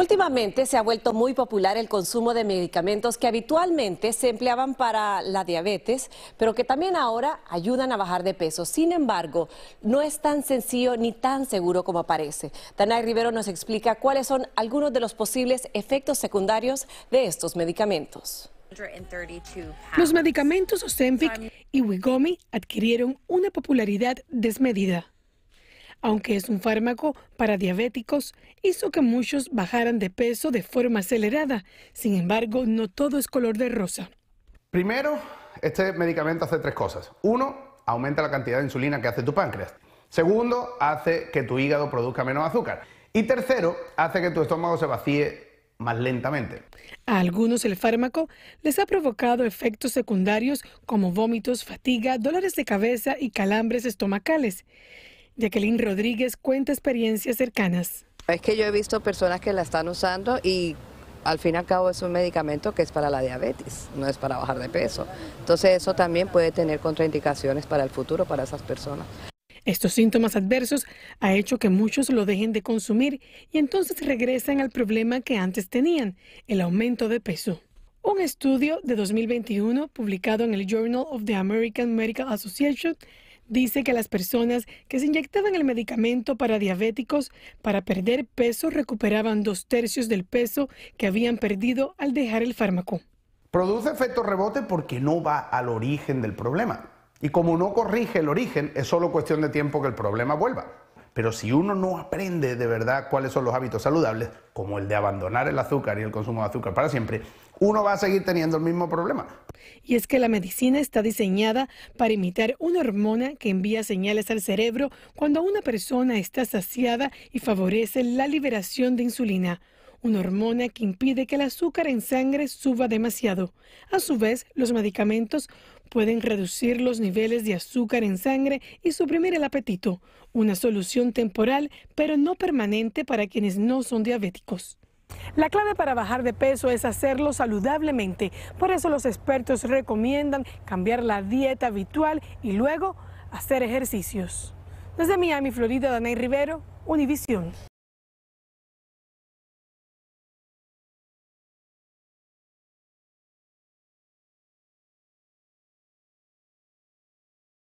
Últimamente se ha vuelto muy popular el consumo de medicamentos que habitualmente se empleaban para la diabetes, pero que también ahora ayudan a bajar de peso. Sin embargo, no es tan sencillo ni tan seguro como parece. Danai Rivero nos explica cuáles son algunos de los posibles efectos secundarios de estos medicamentos. Los medicamentos Ozempic y Wigomi adquirieron una popularidad desmedida aunque es un fármaco para diabéticos, hizo que muchos bajaran de peso de forma acelerada. Sin embargo, no todo es color de rosa. Primero, este medicamento hace tres cosas. Uno, aumenta la cantidad de insulina que hace tu páncreas. Segundo, hace que tu hígado produzca menos azúcar. Y tercero, hace que tu estómago se vacíe más lentamente. A algunos el fármaco les ha provocado efectos secundarios como vómitos, fatiga, dolores de cabeza y calambres estomacales. Jacqueline Rodríguez cuenta experiencias cercanas. Es que yo he visto personas que la están usando y al fin y al cabo es un medicamento que es para la diabetes, no es para bajar de peso. Entonces eso también puede tener contraindicaciones para el futuro para esas personas. Estos síntomas adversos ha hecho que muchos lo dejen de consumir y entonces regresan al problema que antes tenían, el aumento de peso. Un estudio de 2021 publicado en el Journal of the American Medical Association dice que las personas que se inyectaban el medicamento para diabéticos para perder peso recuperaban dos tercios del peso que habían perdido al dejar el fármaco. Produce efecto rebote porque no va al origen del problema. Y como no corrige el origen, es solo cuestión de tiempo que el problema vuelva. Pero si uno no aprende de verdad cuáles son los hábitos saludables, como el de abandonar el azúcar y el consumo de azúcar para siempre, uno va a seguir teniendo el mismo problema, y es que la medicina está diseñada para imitar una hormona que envía señales al cerebro cuando una persona está saciada y favorece la liberación de insulina una hormona que impide que el azúcar en sangre suba demasiado. A su vez, los medicamentos pueden reducir los niveles de azúcar en sangre y suprimir el apetito, una solución temporal pero no permanente para quienes no son diabéticos. La clave para bajar de peso es hacerlo saludablemente. Por eso los expertos recomiendan cambiar la dieta habitual y luego hacer ejercicios. Desde Miami, Florida, Danay Rivero, Univisión.